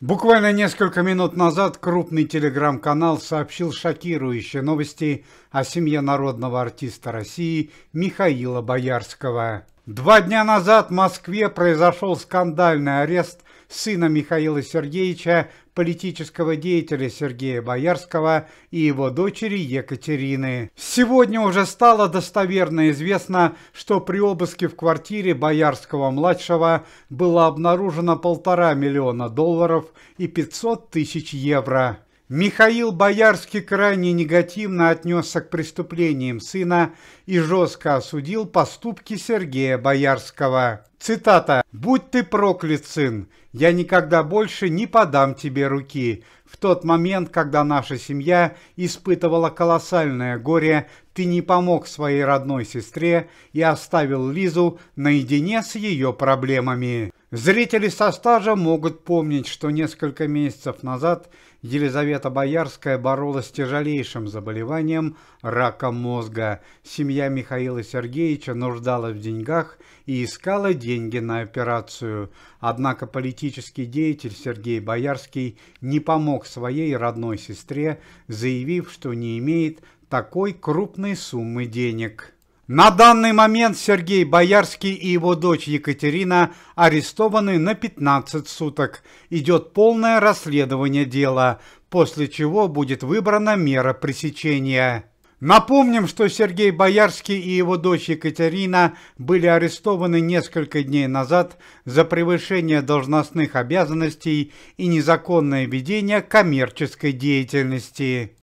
Буквально несколько минут назад крупный телеграм-канал сообщил шокирующие новости о семье народного артиста России Михаила Боярского. Два дня назад в Москве произошел скандальный арест сына Михаила Сергеевича, политического деятеля Сергея Боярского и его дочери Екатерины. Сегодня уже стало достоверно известно, что при обыске в квартире Боярского-младшего было обнаружено полтора миллиона долларов и 500 тысяч евро. Михаил Боярский крайне негативно отнесся к преступлениям сына и жестко осудил поступки Сергея Боярского. Цитата «Будь ты проклят, сын, я никогда больше не подам тебе руки. В тот момент, когда наша семья испытывала колоссальное горе, ты не помог своей родной сестре и оставил Лизу наедине с ее проблемами». Зрители со стажа могут помнить, что несколько месяцев назад Елизавета Боярская боролась с тяжелейшим заболеванием – раком мозга. Семья Михаила Сергеевича нуждалась в деньгах и искала деньги на операцию. Однако политический деятель Сергей Боярский не помог своей родной сестре, заявив, что не имеет такой крупной суммы денег. На данный момент Сергей Боярский и его дочь Екатерина арестованы на 15 суток. Идет полное расследование дела, после чего будет выбрана мера пресечения. Напомним, что Сергей Боярский и его дочь Екатерина были арестованы несколько дней назад за превышение должностных обязанностей и незаконное ведение коммерческой деятельности.